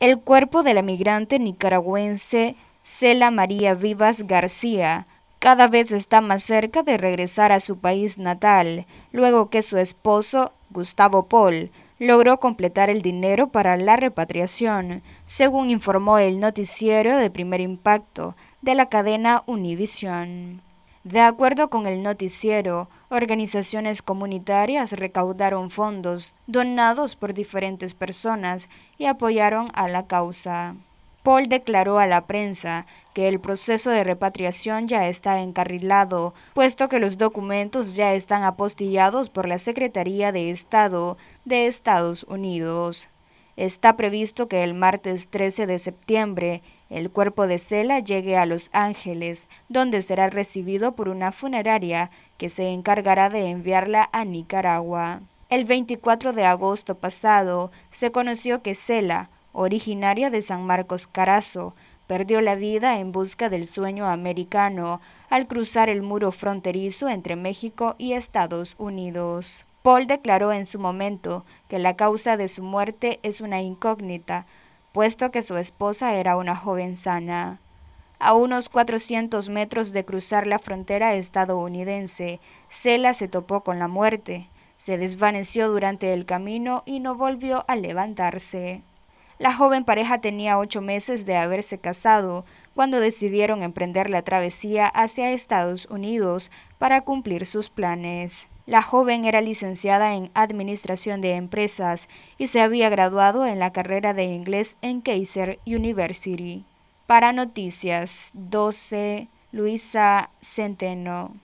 El cuerpo de la migrante nicaragüense Cela María Vivas García cada vez está más cerca de regresar a su país natal, luego que su esposo, Gustavo Paul, logró completar el dinero para la repatriación, según informó el noticiero de primer impacto de la cadena Univisión. De acuerdo con el noticiero, organizaciones comunitarias recaudaron fondos donados por diferentes personas y apoyaron a la causa. Paul declaró a la prensa que el proceso de repatriación ya está encarrilado, puesto que los documentos ya están apostillados por la Secretaría de Estado de Estados Unidos. Está previsto que el martes 13 de septiembre el cuerpo de Sela llegue a Los Ángeles, donde será recibido por una funeraria que se encargará de enviarla a Nicaragua. El 24 de agosto pasado se conoció que Cela, originaria de San Marcos Carazo, perdió la vida en busca del sueño americano al cruzar el muro fronterizo entre México y Estados Unidos. Paul declaró en su momento que la causa de su muerte es una incógnita, puesto que su esposa era una joven sana. A unos 400 metros de cruzar la frontera estadounidense, Cela se topó con la muerte, se desvaneció durante el camino y no volvió a levantarse. La joven pareja tenía ocho meses de haberse casado cuando decidieron emprender la travesía hacia Estados Unidos para cumplir sus planes. La joven era licenciada en Administración de Empresas y se había graduado en la carrera de inglés en Kaiser University. Para Noticias 12, Luisa Centeno.